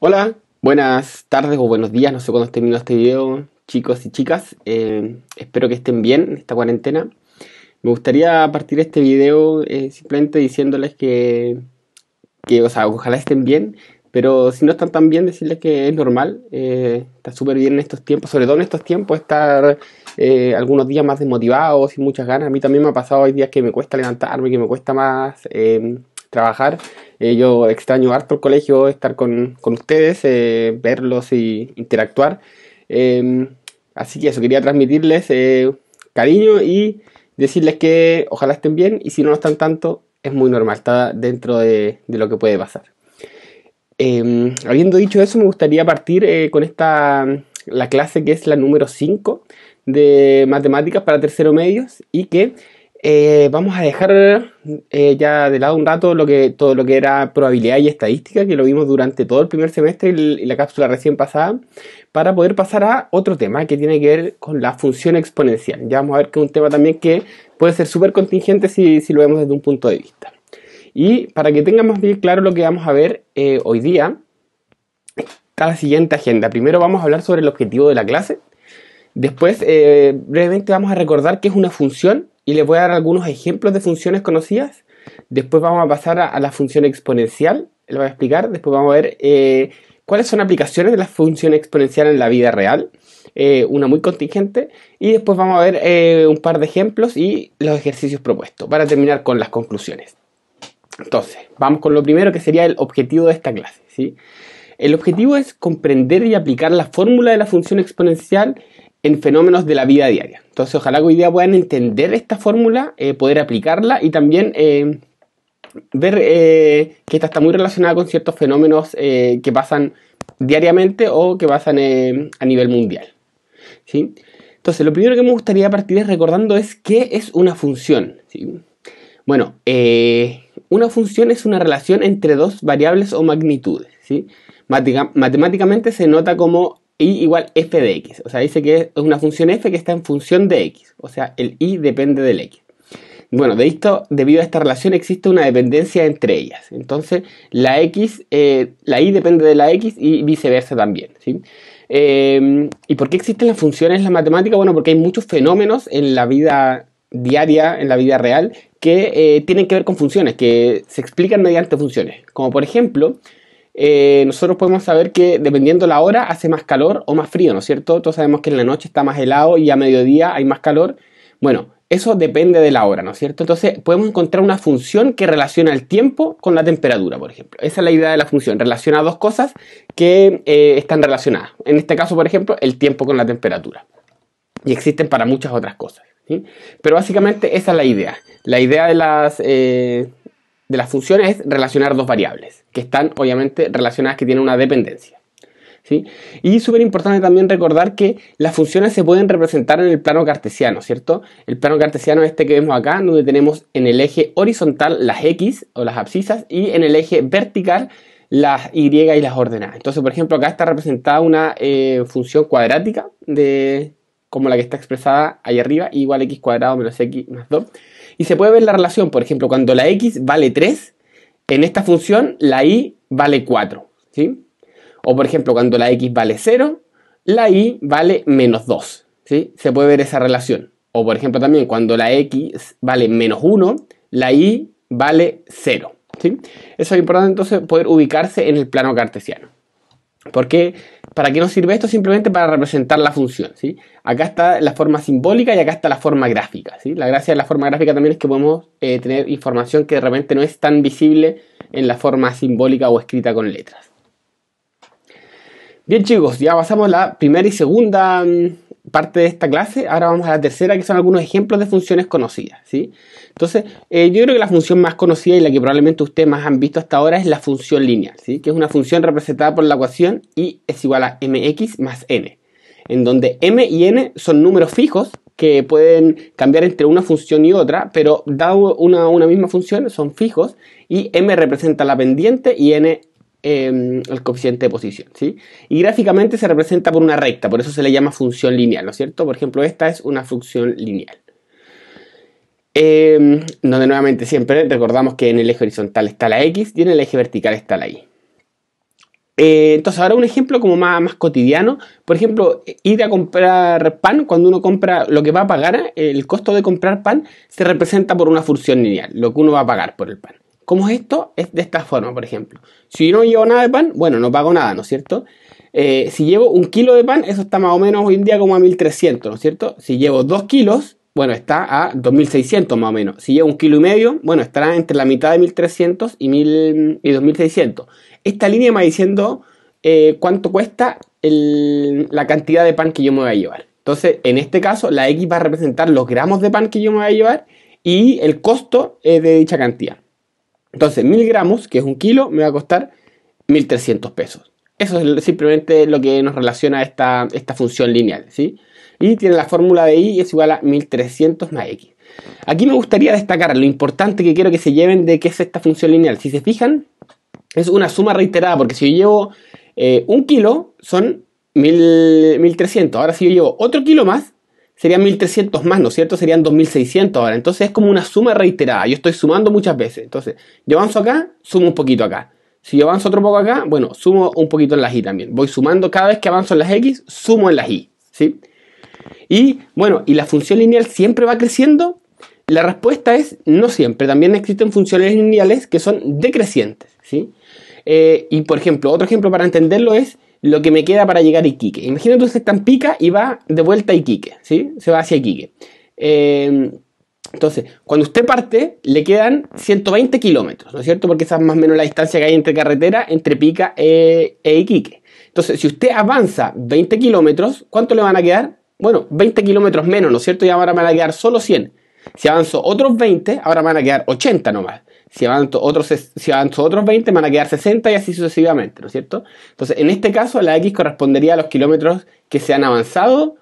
Hola, buenas tardes o buenos días, no sé cuándo viendo este video, chicos y chicas. Eh, espero que estén bien en esta cuarentena. Me gustaría partir este video eh, simplemente diciéndoles que, o sea, ojalá estén bien, pero si no están tan bien, decirles que es normal. Eh, está súper bien en estos tiempos, sobre todo en estos tiempos, estar algunos días más desmotivados, sin muchas ganas. A mí también me ha pasado, hay días que me cuesta levantarme, que me cuesta más trabajar. Eh, yo extraño harto el colegio, estar con, ustedes, eh, verlos e interactuar. Em, así que eso, quería transmitirles eh, cariño y decirles que ojalá estén bien y si no lo están tanto, es muy normal, está dentro de, lo que puede pasar. Em, habiendo dicho eso, me gustaría partir con esta, la clase que es la número 5 de matemáticas para tercero medios y que eh, vamos a dejar eh, ya de lado un rato todo lo que era probabilidad y estadística, que lo vimos durante todo el primer semestre y la cápsula recién pasada, para poder pasar a otro tema que tiene que ver con la función exponencial. Ya vamos a ver que es un tema también que puede ser súper contingente si, lo vemos desde un punto de vista. Y para que tengamos bien claro lo que vamos a ver eh, hoy día, está la siguiente agenda. Primero vamos a hablar sobre el objetivo de la clase. Después, brevemente, vamos a recordar que es una función y les voy a dar algunos ejemplos de funciones conocidas. Después vamos a pasar a, la función exponencial, lo voy a explicar. Después vamos a ver eh, cuáles son aplicaciones de la función exponencial en la vida real, eh, una muy contingente. Y después vamos a ver eh, un par de ejemplos y los ejercicios propuestos para terminar con las conclusiones. Entonces, vamos con lo primero que sería el objetivo de esta clase. ¿sí? El objetivo es comprender y aplicar la fórmula de la función exponencial en fenómenos de la vida diaria. Entonces, ojalá que hoy día puedan entender esta fórmula, eh, poder aplicarla y también eh, ver eh, que esta está muy relacionada con ciertos fenómenos que pasan diariamente o que pasan a nivel mundial. ¿sí? Entonces, lo primero que me gustaría partir recordando es qué es una función. ¿sí? Bueno, una función es una relación entre dos variables o magnitudes. ¿sí? Matemáticamente se nota como y igual f de x. O sea, dice que es una función f que está en función de x. O sea, el i depende del x. Bueno, de esto, debido a esta relación existe una dependencia entre ellas. Entonces, la x, eh, la i depende de la x y viceversa también. ¿sí? Em, ¿Y por qué existen las funciones en la matemática? Bueno, porque hay muchos fenómenos en la vida diaria, en la vida real, que eh, tienen que ver con funciones, que se explican mediante funciones. Como por ejemplo, eh, nosotros podemos saber que dependiendo la hora hace más calor o más frío, ¿no es cierto? Todos sabemos que en la noche está más helado y a mediodía hay más calor. Bueno, eso depende de la hora, ¿no es cierto? Entonces podemos encontrar una función que relaciona el tiempo con la temperatura, por ejemplo. Esa es la idea de la función, relaciona dos cosas que eh, están relacionadas. En este caso, por ejemplo, el tiempo con la temperatura. Y existen para muchas otras cosas. Pero básicamente esa es la idea. La idea de las, eh, de las funciones es relacionar dos variables, que están obviamente relacionadas, que tienen una dependencia. ¿sí? Y súper importante también recordar que las funciones se pueden representar en el plano cartesiano, ¿cierto? El plano cartesiano es este que vemos acá, donde tenemos en el eje horizontal las X o las abscisas y en el eje vertical las Y y las ordenadas. Entonces, por ejemplo, acá está representada una eh, función cuadrática de como la que está expresada ahí arriba, igual x cuadrado menos x más 2. Y se puede ver la relación, por ejemplo, cuando la x vale 3, en esta función la y vale 4. ¿sí? O por ejemplo, cuando la x vale 0, la y vale menos 2. ¿sí? Se puede ver esa relación. O por ejemplo también cuando la x vale menos 1, la y vale 0. ¿sí? Eso es importante entonces poder ubicarse en el plano cartesiano. Porque ¿Para qué nos sirve esto? Simplemente para representar la función. ¿sí? Acá está la forma simbólica y acá está la forma gráfica. ¿sí? La gracia de la forma gráfica también es que podemos eh, tener información que de repente no es tan visible en la forma simbólica o escrita con letras. Bien chicos, ya pasamos a la primera y segunda mm, parte de esta clase, ahora vamos a la tercera, que son algunos ejemplos de funciones conocidas. ¿sí? Entonces, eh, yo creo que la función más conocida y la que probablemente ustedes más han visto hasta ahora es la función lineal, ¿sí? que es una función representada por la ecuación y es igual a mx más n, en donde m y n son números fijos que pueden cambiar entre una función y otra, pero dado una, una misma función son fijos y m representa la pendiente y n Em, el coeficiente de posición, ¿sí? Y gráficamente se representa por una recta, por eso se le llama función lineal, ¿no es cierto? Por ejemplo, esta es una función lineal. Em, donde nuevamente siempre recordamos que en el eje horizontal está la X y en el eje vertical está la Y. Eh, entonces, ahora un ejemplo como más, cotidiano, por ejemplo, ir a comprar pan, cuando uno compra lo que va a pagar, eh, el costo de comprar pan se representa por una función lineal, lo que uno va a pagar por el pan. ¿Cómo es esto? Es de esta forma, por ejemplo. Si yo no llevo nada de pan, bueno, no pago nada, ¿no es cierto? Eh, si llevo un kilo de pan, eso está más o menos hoy en día como a 1300, ¿no es cierto? Si llevo dos kilos, bueno, está a 2600 más o menos. Si llevo un kilo y medio, bueno, estará entre la mitad de 1300 y, y 2600. Esta línea me va diciendo eh, cuánto cuesta la cantidad de pan que yo me voy a llevar. Entonces, en este caso, la X va a representar los gramos de pan que yo me voy a llevar y el costo de dicha cantidad. Entonces, 1000 gramos, que es un kilo, me va a costar 1300 pesos. Eso es simplemente lo que nos relaciona esta, esta función lineal, ¿sí? Y tiene la fórmula de y es igual a 1300 más x. Aquí me gustaría destacar lo importante que quiero que se lleven de qué es esta función lineal. Si se fijan, es una suma reiterada, porque si yo llevo eh, un kilo, son 1300. Ahora si yo llevo otro kilo más, serían 1300 más, ¿no es cierto? Serían 2600 ahora. Entonces es como una suma reiterada. Yo estoy sumando muchas veces. Entonces, yo avanzo acá, sumo un poquito acá. Si yo avanzo otro poco acá, bueno, sumo un poquito en las Y también. Voy sumando cada vez que avanzo en las X, sumo en las Y, ¿sí? Y bueno, ¿y la función lineal siempre va creciendo? La respuesta es no siempre. También existen funciones lineales que son decrecientes, ¿sí? Eh, y por ejemplo, otro ejemplo para entenderlo es lo que me queda para llegar a Iquique. Imagínate usted está en Pica y va de vuelta a Iquique, ¿sí? Se va hacia Iquique. Eh, entonces, cuando usted parte, le quedan 120 kilómetros, ¿no es cierto? Porque esa es más o menos la distancia que hay entre carretera, entre Pica e, e Iquique. Entonces, si usted avanza 20 kilómetros, ¿cuánto le van a quedar? Bueno, 20 kilómetros menos, ¿no es cierto? Y ahora me van a quedar solo 100. Si avanzo otros 20, ahora van a quedar 80 nomás si avanzo otros, si avanzo otros 20 van a quedar 60 y así sucesivamente, ¿no es cierto? Entonces, en este caso, la X correspondería a los kilómetros que se han avanzado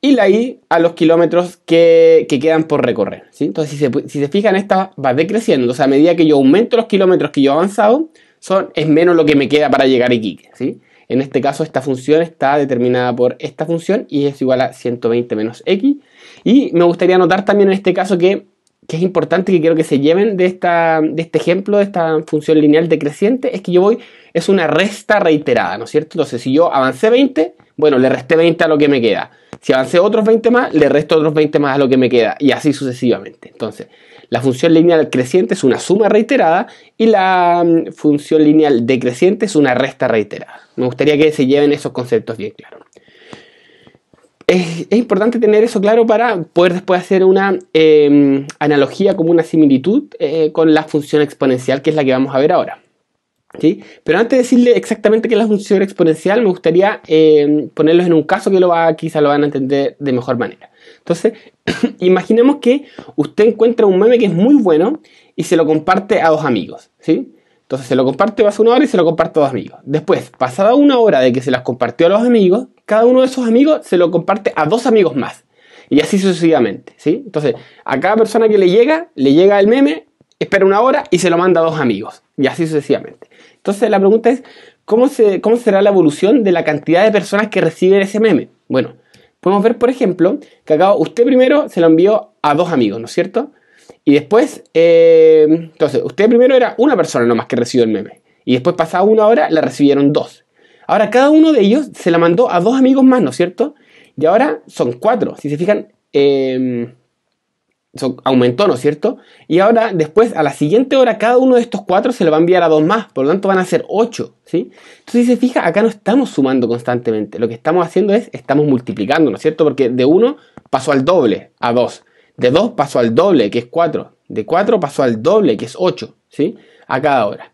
y la Y a los kilómetros que, quedan por recorrer, Entonces, si se, fijan, esta va decreciendo, o sea, a medida que yo aumento los kilómetros que yo he avanzado, son, es menos lo que me queda para llegar a ¿sí? En este caso, esta función está determinada por esta función y es igual a 120 menos x. Y me gustaría notar también en este caso que que es importante que quiero que se lleven de, esta, de este ejemplo, de esta función lineal decreciente, es que yo voy, es una resta reiterada, ¿no es cierto? Entonces, si yo avancé 20, bueno, le resté 20 a lo que me queda. Si avancé otros 20 más, le resto otros 20 más a lo que me queda, y así sucesivamente. Entonces, la función lineal creciente es una suma reiterada y la mm, función lineal decreciente es una resta reiterada. Me gustaría que se lleven esos conceptos bien claros es, importante tener eso claro para poder después hacer una em, analogía como una similitud eh, con la función exponencial, que es la que vamos a ver ahora. ¿Sí? Pero antes de decirle exactamente qué es la función exponencial, me gustaría em, ponerlos en un caso que lo quizá lo van a entender de mejor manera. Entonces, imaginemos que usted encuentra un meme que es muy bueno y se lo comparte a dos amigos. ¿sí? Entonces se lo comparte, pasa una hora y se lo comparte a dos amigos. Después, pasada una hora de que se las compartió a los amigos, cada uno de esos amigos se lo comparte a dos amigos más. Y así sucesivamente, ¿sí? Entonces, a cada persona que le llega, le llega el meme, espera una hora y se lo manda a dos amigos. Y así sucesivamente. Entonces la pregunta es, ¿cómo, cómo será la evolución de la cantidad de personas que reciben ese meme? Bueno, podemos ver, por ejemplo, que acá usted primero se lo envió a dos amigos, ¿no es cierto? Y después, em, entonces, usted primero era una persona nomás que recibió el meme. Y después, pasada una hora, la recibieron dos. Ahora, cada uno de ellos se la mandó a dos amigos más, ¿no es cierto? Y ahora son cuatro. Si se fijan, em, aumentó, ¿no es cierto? Y ahora, después, a la siguiente hora, cada uno de estos cuatro se lo va a enviar a dos más, por lo tanto van a ser ocho, ¿sí? Entonces, si se fija, acá no estamos sumando constantemente, lo que estamos haciendo es, estamos multiplicando, ¿no es cierto? Porque de uno pasó al doble, a dos. De 2 pasó al doble, que es 4. De 4 pasó al doble, que es 8, ¿sí? A cada hora.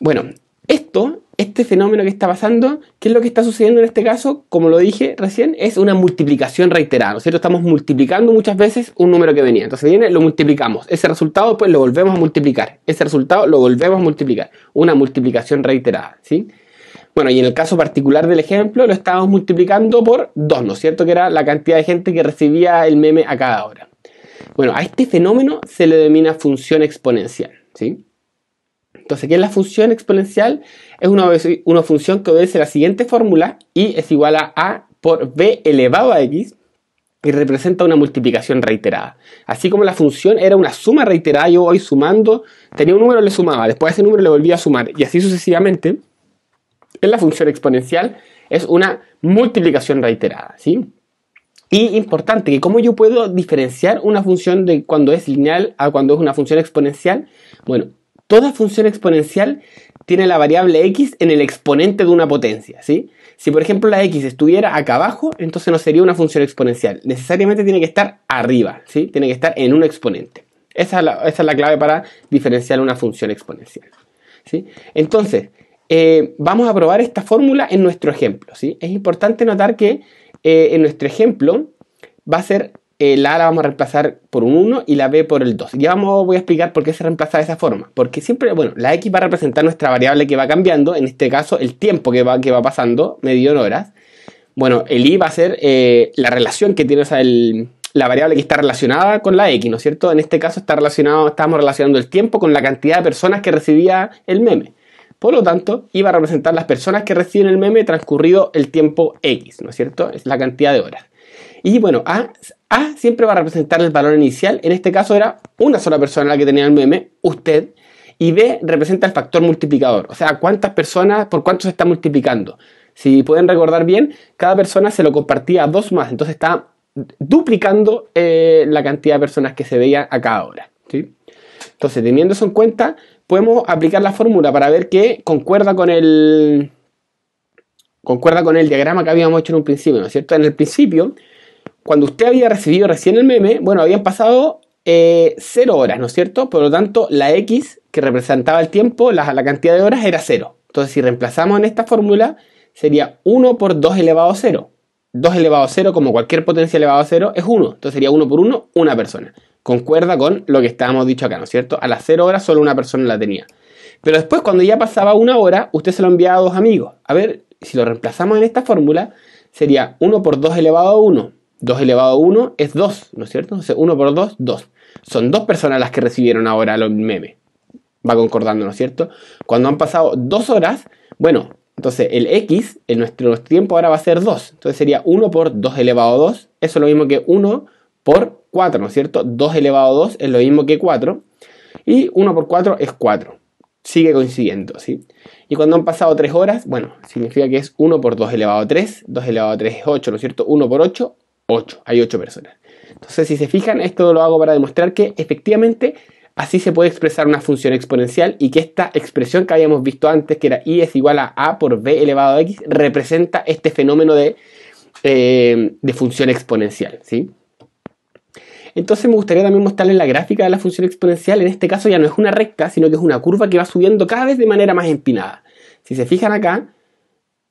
Bueno, esto, este fenómeno que está pasando, ¿qué es lo que está sucediendo en este caso? Como lo dije recién, es una multiplicación reiterada, ¿no es cierto? Estamos multiplicando muchas veces un número que venía. Entonces viene, lo multiplicamos. Ese resultado, pues lo volvemos a multiplicar. Ese resultado lo volvemos a multiplicar. Una multiplicación reiterada, ¿sí? Bueno, y en el caso particular del ejemplo, lo estábamos multiplicando por 2, ¿no es cierto? Que era la cantidad de gente que recibía el meme a cada hora. Bueno, a este fenómeno se le denomina función exponencial, ¿sí? Entonces, ¿qué es la función exponencial? Es una, función que obedece la siguiente fórmula, y es igual a a por b elevado a x, y representa una multiplicación reiterada. Así como la función era una suma reiterada, yo voy sumando, tenía un número, le sumaba, después ese número le volvía a sumar, y así sucesivamente la función exponencial? Es una multiplicación reiterada, ¿sí? Y importante, que cómo yo puedo diferenciar una función de cuando es lineal a cuando es una función exponencial. Bueno, toda función exponencial tiene la variable x en el exponente de una potencia, ¿sí? Si por ejemplo la x estuviera acá abajo, entonces no sería una función exponencial. Necesariamente tiene que estar arriba, ¿sí? Tiene que estar en un exponente. Esa es la, esa es la clave para diferenciar una función exponencial. ¿sí? Entonces, eh, vamos a probar esta fórmula en nuestro ejemplo. Es importante notar que eh, en nuestro ejemplo va a ser eh, la A la vamos a reemplazar por un 1 y la B por el 2. Ya vamos, voy a explicar por qué se reemplaza de esa forma. Porque siempre, bueno, la X va a representar nuestra variable que va cambiando, en este caso el tiempo que va, que va pasando, medio en horas. Bueno, el Y va a ser la relación que tiene, la variable que está relacionada con la X, ¿no es cierto? En este caso está relacionado, estamos relacionando el tiempo con la cantidad de personas que recibía el meme. Por lo tanto, iba a representar las personas que reciben el meme transcurrido el tiempo X, ¿no es cierto? Es la cantidad de horas. Y bueno, A, siempre va a representar el valor inicial, en este caso era una sola persona la que tenía el meme, usted, y B representa el factor multiplicador, o sea, cuántas personas, por cuánto se está multiplicando. Si pueden recordar bien, cada persona se lo compartía a dos más, entonces está duplicando eh, la cantidad de personas que se veían a cada hora. Entonces, teniendo eso en cuenta, podemos aplicar la fórmula para ver que concuerda con el concuerda con el diagrama que habíamos hecho en un principio, ¿no es cierto? En el principio, cuando usted había recibido recién el meme, bueno, habían pasado 0 eh, horas, ¿no es cierto? Por lo tanto, la X que representaba el tiempo, la, cantidad de horas, era 0. Entonces, si reemplazamos en esta fórmula, sería 1 por 2 elevado a 0. 2 elevado a 0, como cualquier potencia elevado a 0, es 1. Entonces sería 1 por 1, una persona concuerda con lo que estábamos dicho acá, ¿no es cierto? A las 0 horas solo una persona la tenía. Pero después, cuando ya pasaba una hora, usted se lo enviaba a dos amigos. A ver, si lo reemplazamos en esta fórmula, sería 1 por 2 elevado a 1. 2 elevado a 1 es 2, ¿no es cierto? Entonces 1 por 2, 2. Son dos personas las que recibieron ahora los memes. Va concordando, ¿no es cierto? Cuando han pasado dos horas, bueno, entonces el x en nuestro tiempo ahora va a ser 2. Entonces sería 1 por 2 elevado a 2. Eso es lo mismo que 1 por 4, ¿no es cierto? 2 elevado a 2 es lo mismo que 4. Y 1 por 4 es 4. Sigue coincidiendo, ¿sí? Y cuando han pasado 3 horas, bueno, significa que es 1 por 2 elevado a 3. 2 elevado a 3 es 8, ¿no es cierto? 1 por 8, 8. Hay 8 personas. Entonces, si se fijan, esto lo hago para demostrar que efectivamente así se puede expresar una función exponencial y que esta expresión que habíamos visto antes, que era i es igual a a por b elevado a x, representa este fenómeno de, eh, de función exponencial, ¿sí? Entonces me gustaría también mostrarles la gráfica de la función exponencial. En este caso ya no es una recta, sino que es una curva que va subiendo cada vez de manera más empinada. Si se fijan acá,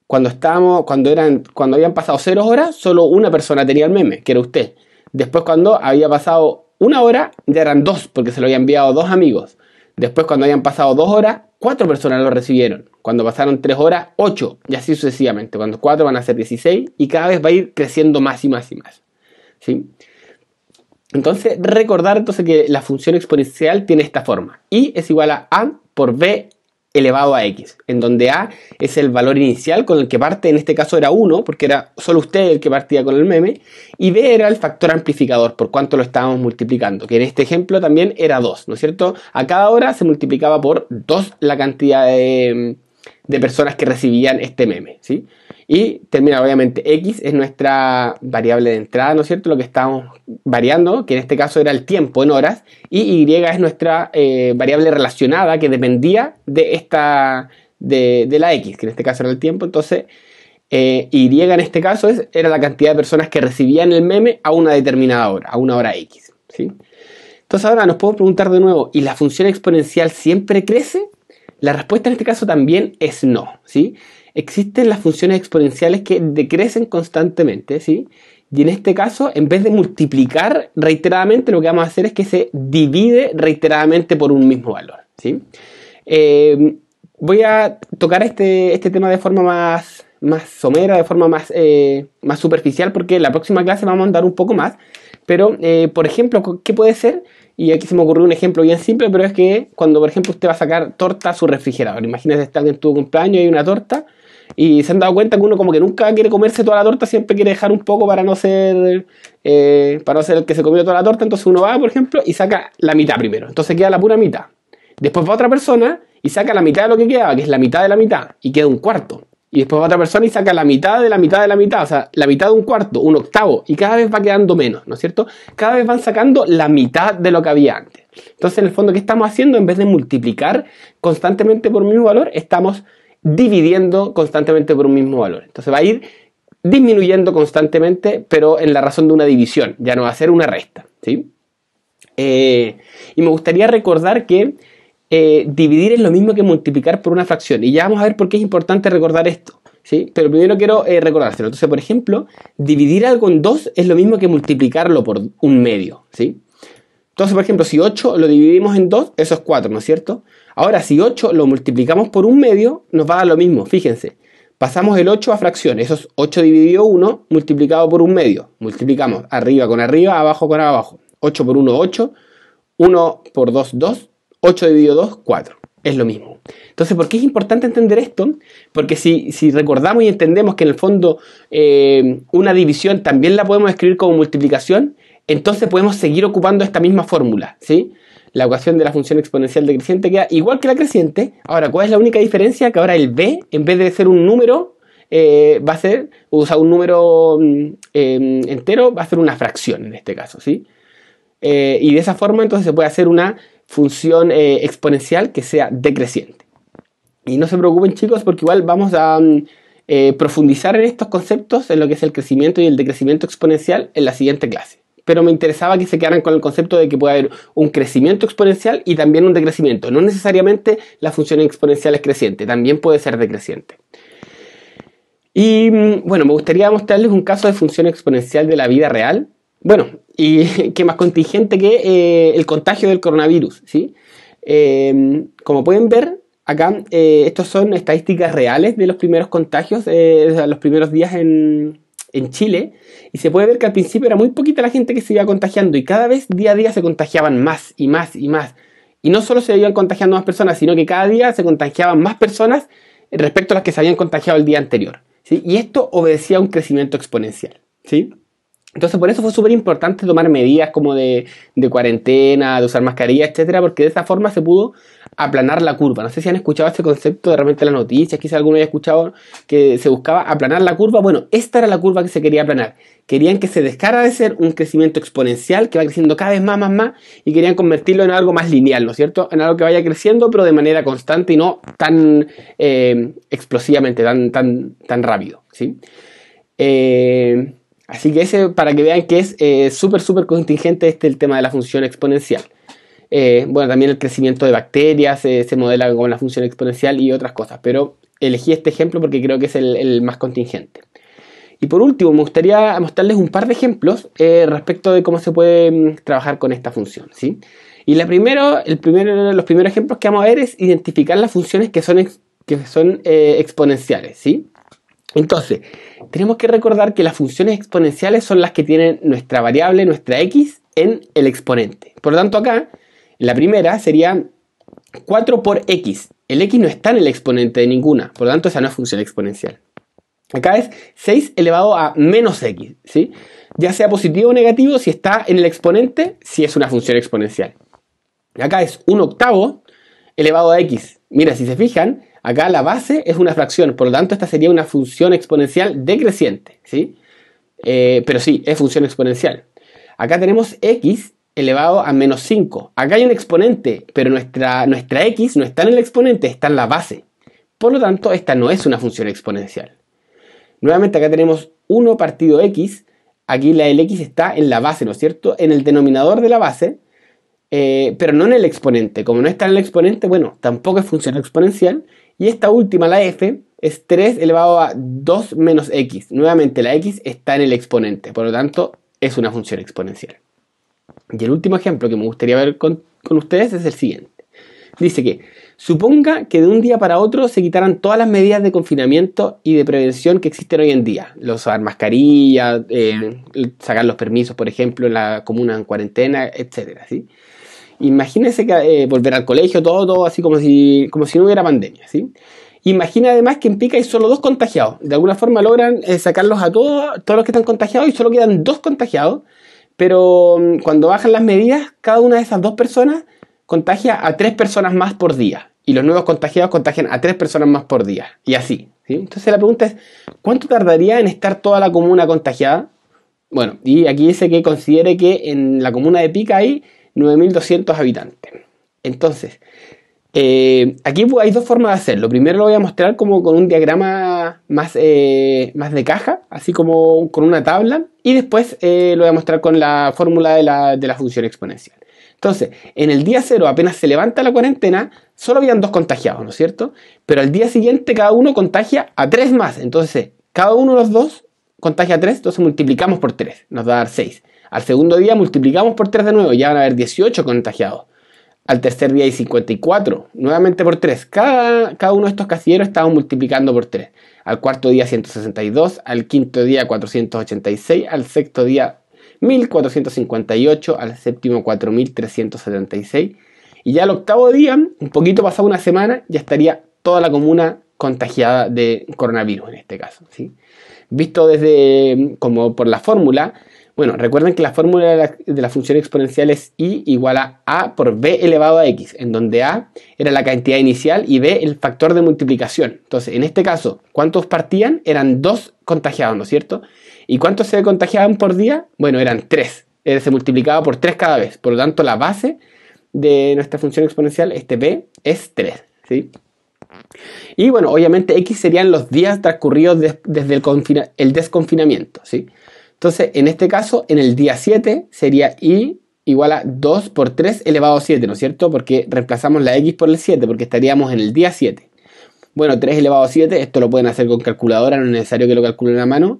cuando estábamos, cuando eran, cuando habían pasado cero horas, solo una persona tenía el meme, que era usted. Después, cuando había pasado una hora, ya eran dos, porque se lo había enviado dos amigos. Después, cuando habían pasado dos horas, cuatro personas lo recibieron. Cuando pasaron tres horas, ocho, y así sucesivamente. Cuando cuatro van a ser 16, y cada vez va a ir creciendo más y más y más. ¿Sí? Entonces, recordar entonces que la función exponencial tiene esta forma. Y es igual a A por B elevado a x, en donde a es el valor inicial con el que parte, en este caso era 1, porque era solo usted el que partía con el meme, y b era el factor amplificador, por cuánto lo estábamos multiplicando, que en este ejemplo también era 2, ¿no es cierto? A cada hora se multiplicaba por 2 la cantidad de, de personas que recibían este meme, ¿sí? Y termina obviamente X es nuestra variable de entrada, ¿no es cierto? Lo que estamos variando, que en este caso era el tiempo en horas, y Y es nuestra eh, variable relacionada que dependía de esta, de, la X, que en este caso era el tiempo, entonces eh, Y en este caso es, era la cantidad de personas que recibían el meme a una determinada hora, a una hora X, ¿sí? Entonces ahora nos podemos preguntar de nuevo, ¿y la función exponencial siempre crece? La respuesta en este caso también es no, ¿sí? Existen las funciones exponenciales que decrecen constantemente, ¿sí? Y en este caso, en vez de multiplicar reiteradamente, lo que vamos a hacer es que se divide reiteradamente por un mismo valor, ¿sí? Eh, voy a tocar este, este, tema de forma más, más somera, de forma más, eh, más superficial, porque en la próxima clase vamos a andar un poco más. Pero, eh, por ejemplo, ¿qué puede ser? Y aquí se me ocurrió un ejemplo bien simple, pero es que cuando, por ejemplo, usted va a sacar torta a su refrigerador, imagínese está en tu cumpleaños y hay una torta, y se han dado cuenta que uno como que nunca quiere comerse toda la torta, siempre quiere dejar un poco para no ser, eh, para no ser el que se comió toda la torta, entonces uno va, por ejemplo, y saca la mitad primero, entonces queda la pura mitad. Después va otra persona y saca la mitad de lo que quedaba, que es la mitad de la mitad, y queda un cuarto y después va otra persona y saca la mitad de la mitad de la mitad, o sea, la mitad de un cuarto, un octavo, y cada vez va quedando menos, ¿no es cierto? Cada vez van sacando la mitad de lo que había antes. Entonces, en el fondo, ¿qué estamos haciendo? En vez de multiplicar constantemente por un mismo valor, estamos dividiendo constantemente por un mismo valor. Entonces va a ir disminuyendo constantemente, pero en la razón de una división, ya no va a ser una resta, ¿sí? Eh, y me gustaría recordar que eh, dividir es lo mismo que multiplicar por una fracción. Y ya vamos a ver por qué es importante recordar esto. ¿sí? Pero primero quiero eh, recordárselo. Entonces, por ejemplo, dividir algo en 2 es lo mismo que multiplicarlo por un medio. Entonces, por ejemplo, si 8 lo dividimos en 2, eso es 4, ¿no es cierto? Ahora, si 8 lo multiplicamos por un medio, nos va a dar lo mismo, fíjense. Pasamos el 8 a fracción, eso es 8 dividido 1 multiplicado por un medio. Multiplicamos arriba con arriba, abajo con abajo. 8 por 1, 8. 1 por 2, 2. 8 dividido 2, 4. Es lo mismo. Entonces, ¿por qué es importante entender esto? Porque si, recordamos y entendemos que en el fondo eh, una división también la podemos escribir como multiplicación, entonces podemos seguir ocupando esta misma fórmula, ¿sí? La ecuación de la función exponencial decreciente queda igual que la creciente. Ahora, ¿cuál es la única diferencia? Que ahora el b, en vez de ser un número, eh, va a ser, usa un número mm, em, entero, va a ser una fracción en este caso, ¿sí? Eh, y de esa forma entonces se puede hacer una función eh, exponencial que sea decreciente. Y no se preocupen chicos porque igual vamos a mm, eh, profundizar en estos conceptos, en lo que es el crecimiento y el decrecimiento exponencial en la siguiente clase. Pero me interesaba que se quedaran con el concepto de que puede haber un crecimiento exponencial y también un decrecimiento. No necesariamente la función exponencial es creciente, también puede ser decreciente. Y mm, bueno, me gustaría mostrarles un caso de función exponencial de la vida real bueno, y qué más contingente que eh, el contagio del coronavirus, ¿sí? Em, como pueden ver, acá estas eh, estos son estadísticas reales de los primeros contagios, eh, los primeros días en, en Chile, y se puede ver que al principio era muy poquita la gente que se iba contagiando, y cada vez día a día se contagiaban más y más y más. Y no solo se iban contagiando más personas, sino que cada día se contagiaban más personas respecto a las que se habían contagiado el día anterior. ¿sí? Y esto obedecía a un crecimiento exponencial. ¿sí? Entonces, por eso fue súper importante tomar medidas como de, cuarentena, de usar mascarilla, etcétera, porque de esa forma se pudo aplanar la curva. No sé si han escuchado este concepto de realmente las noticias, quizás alguno haya escuchado que se buscaba aplanar la curva. Bueno, esta era la curva que se quería aplanar. Querían que se dejara de ser un crecimiento exponencial que va creciendo cada vez más, más, más, y querían convertirlo en algo más lineal, ¿no es cierto? En algo que vaya creciendo, pero de manera constante y no tan eh, explosivamente, tan, tan, tan rápido, ¿sí? Eh. Así que ese para que vean que es eh, súper, súper contingente este el tema de la función exponencial. Eh, bueno, también el crecimiento de bacterias eh, se modela con la función exponencial y otras cosas, pero elegí este ejemplo porque creo que es el, más contingente. Y por último, me gustaría mostrarles un par de ejemplos respecto de cómo se puede mm, trabajar con esta función. ¿sí? Y primero, el primero, los primeros ejemplos que vamos a ver es identificar las funciones que son, que son exponenciales, ¿sí? Entonces, tenemos que recordar que las funciones exponenciales son las que tienen nuestra variable, nuestra x, en el exponente. Por lo tanto, acá, la primera sería 4 por x. El x no está en el exponente de ninguna, por lo tanto, esa no es función exponencial. Acá es 6 elevado a menos x, ¿sí? Ya sea positivo o negativo, si está en el exponente, si es una función exponencial. Acá es 1 octavo elevado a x. Mira, si se fijan, Acá la base es una fracción, por lo tanto esta sería una función exponencial decreciente, ¿sí? Eh, pero sí, es función exponencial. Acá tenemos x elevado a menos 5. Acá hay un exponente, pero nuestra, nuestra x no está en el exponente, está en la base. Por lo tanto, esta no es una función exponencial. Nuevamente acá tenemos 1 partido x. Aquí la del x está en la base, ¿no es cierto? En el denominador de la base, eh, pero no en el exponente. Como no está en el exponente, bueno, tampoco es función exponencial y esta última, la f, es 3 elevado a 2 menos x. Nuevamente la x está en el exponente, por lo tanto es una función exponencial. Y el último ejemplo que me gustaría ver con, ustedes es el siguiente. Dice que suponga que de un día para otro se quitaran todas las medidas de confinamiento y de prevención que existen hoy en día. Los usar mascarilla, eh, sacar los permisos, por ejemplo, en la comuna en cuarentena, etc. Imagínense que, eh, volver al colegio, todo, todo así como si, como si no hubiera pandemia, ¿sí? Imagina además que en Pica hay solo dos contagiados. De alguna forma logran eh, sacarlos a todos, todos los que están contagiados y solo quedan dos contagiados. Pero mm, cuando bajan las medidas, cada una de esas dos personas contagia a tres personas más por día. Y los nuevos contagiados contagian a tres personas más por día. Y así. Entonces la pregunta es, ¿cuánto tardaría en estar toda la comuna contagiada? Bueno, y aquí dice que considere que en la comuna de Pica hay 9.200 habitantes. Entonces, eh, aquí pues, hay dos formas de hacerlo. Primero lo voy a mostrar como con un diagrama más, eh, más de caja, así como con una tabla, y después eh, lo voy a mostrar con la fórmula de la, de la, función exponencial. Entonces, en el día cero, apenas se levanta la cuarentena, solo habían dos contagiados, ¿no es cierto? Pero al día siguiente cada uno contagia a tres más. Entonces, cada uno de los dos contagia a tres, entonces multiplicamos por tres, nos va a dar seis. Al segundo día multiplicamos por 3 de nuevo, ya van a haber 18 contagiados. Al tercer día hay 54, nuevamente por 3. Cada, cada uno de estos casilleros estamos multiplicando por 3. Al cuarto día 162, al quinto día 486, al sexto día 1458, al séptimo 4376 y ya al octavo día, un poquito pasado una semana, ya estaría toda la comuna contagiada de coronavirus en este caso. Visto desde como por la fórmula, bueno, recuerden que la fórmula de la, función exponencial es i igual a a por b elevado a x, en donde a era la cantidad inicial y b el factor de multiplicación. Entonces, en este caso, ¿cuántos partían? Eran dos contagiados, ¿no es cierto? ¿Y cuántos se contagiaban por día? Bueno, eran tres. Eh, se multiplicaba por tres cada vez. Por lo tanto, la base de nuestra función exponencial, este b, es 3. ¿sí? Y bueno, obviamente x serían los días transcurridos desde el desconfinamiento. ¿sí? Entonces, en este caso, en el día 7 sería i igual a 2 por 3 elevado a 7, ¿no es cierto? Porque reemplazamos la x por el 7, porque estaríamos en el día 7. Bueno, 3 elevado a 7, esto lo pueden hacer con calculadora, no es necesario que lo calculen a mano.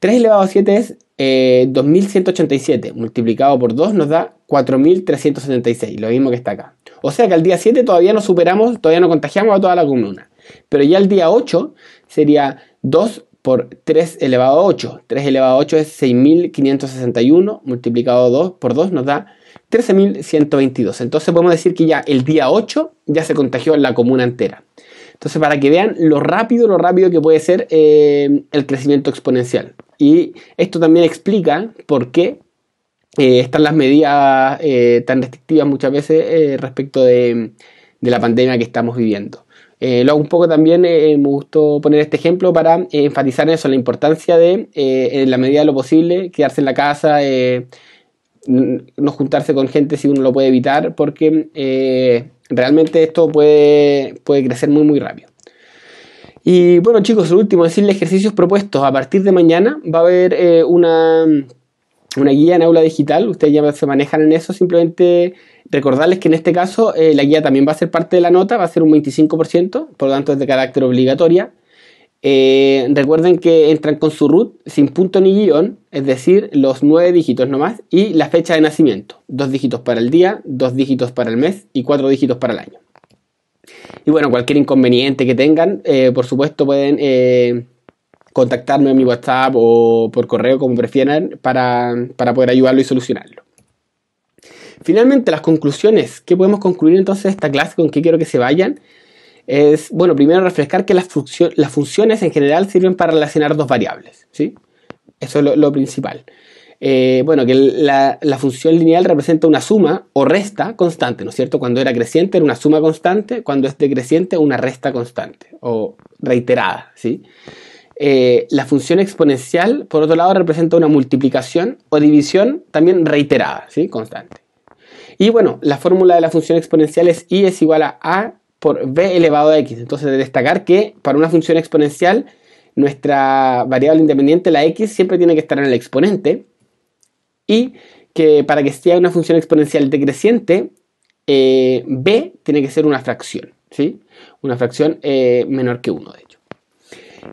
3 elevado a 7 es 2187, eh, multiplicado por 2 nos da 4376, lo mismo que está acá. O sea que al día 7 todavía no superamos, todavía no contagiamos a toda la columna. Pero ya el día 8 sería 2 por 3 elevado a 8. 3 elevado a 8 es 6.561 multiplicado 2 por 2 nos da 13.122. Entonces podemos decir que ya el día 8 ya se contagió la comuna entera. Entonces para que vean lo rápido, lo rápido que puede ser eh, el crecimiento exponencial. Y esto también explica por qué eh, están las medidas eh, tan restrictivas muchas veces respecto de la pandemia que estamos viviendo. Eh, lo hago un poco también eh, eh, me gustó poner este ejemplo para enfatizar eso, la importancia de, en la medida de lo posible, quedarse en la casa, no juntarse con gente si uno lo puede evitar, porque realmente esto puede, puede crecer muy, muy rápido. Y bueno chicos, lo último, decirle ejercicios propuestos. A partir de mañana va a haber una, guía en aula digital. Ustedes ya se manejan en eso. Simplemente Recordarles que en este caso eh, la guía también va a ser parte de la nota, va a ser un 25%, por lo tanto es de carácter obligatoria. Eh, recuerden que entran con su root sin punto ni guión, es decir, los nueve dígitos nomás y la fecha de nacimiento. Dos dígitos para el día, dos dígitos para el mes y cuatro dígitos para el año. Y bueno, cualquier inconveniente que tengan, eh, por supuesto pueden contactarme en mi WhatsApp o por correo como prefieran para poder ayudarlo y solucionarlo. Finalmente, las conclusiones. ¿Qué podemos concluir entonces de esta clase? ¿Con qué quiero que se vayan? Es, bueno, primero refrescar que las, las funciones en general sirven para relacionar dos variables. ¿sí? Eso es lo, principal. Eh, bueno, que la, función lineal representa una suma o resta constante, ¿no es cierto? Cuando era creciente era una suma constante, cuando es decreciente una resta constante o reiterada, ¿sí? Eh, la función exponencial, por otro lado, representa una multiplicación o división también reiterada, ¿sí? Constante. Y bueno, la fórmula de la función exponencial es y es igual a a por b elevado a x. Entonces, de destacar que para una función exponencial, nuestra variable independiente, la x, siempre tiene que estar en el exponente. Y que para que sea una función exponencial decreciente, eh, b tiene que ser una fracción, ¿sí? Una fracción eh, menor que 1, de hecho.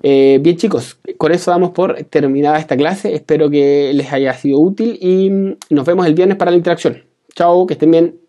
Eh, bien chicos, con eso damos por terminada esta clase. Espero que les haya sido útil y nos vemos el viernes para la interacción. Chao, que estén bien.